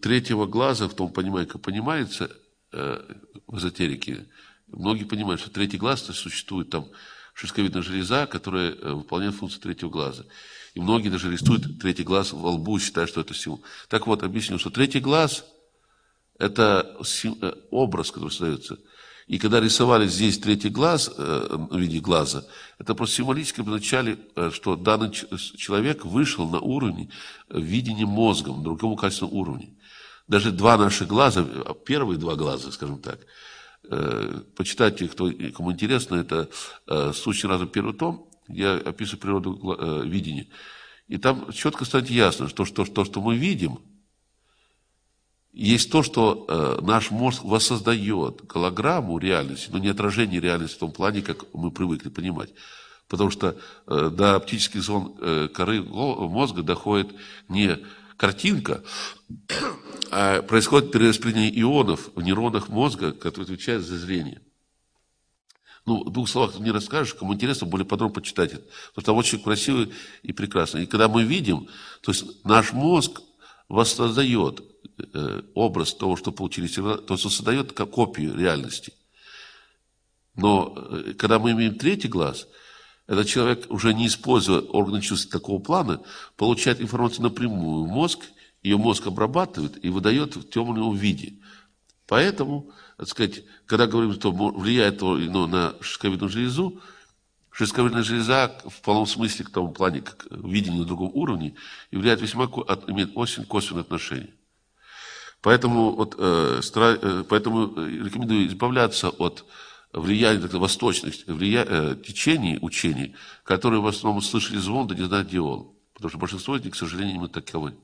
третьего глаза, в том понимании, как понимается э, в эзотерике, многие понимают, что третий глаз существует там шишковидная железа, которая э, выполняет функцию третьего глаза. И многие даже рисуют третий глаз во лбу, считая, что это символ. Так вот, объясню, что третий глаз – это э, образ, который создается – и когда рисовали здесь третий глаз э, в виде глаза, это просто символически обозначали, э, что данный человек вышел на уровень э, видения мозгом, другому качественному уровню. Даже два наших глаза, а первые два глаза, скажем так, почитайте, кто, кому интересно, это э, «Сущий разум» первый том, я описываю природу видения. И там четко станет ясно, что то, что, что мы видим – есть то, что э, наш мозг воссоздает голограмму реальности, но не отражение реальности в том плане, как мы привыкли понимать. Потому что э, до оптических зон э, коры мозга доходит не картинка, а происходит перераспределение ионов в нейронах мозга, которые отвечают за зрение. Ну, в двух словах ты мне расскажешь, кому интересно, более подробно почитать это. Потому что там очень красиво и прекрасно. И когда мы видим, то есть наш мозг воссоздает Э, образ того, что получили стерилизованные, то есть он создает копию реальности. Но э, когда мы имеем третий глаз, этот человек, уже не используя органы чувств такого плана, получает информацию напрямую в мозг, ее мозг обрабатывает и выдает в темном виде. Поэтому, так сказать, когда говорим, что влияет то ну, на шишковидную железу, шишковидная железа в полном смысле к тому плане, как видение на другом уровне, является весьма, имеет очень косвенное отношение. Поэтому, вот, э, стра... Э, поэтому э, рекомендую избавляться от влияния так, восточных влия... э, течений учений, которые в основном слышали звон, да не знают, где он. Потому что большинство из них, к сожалению, именно таковы.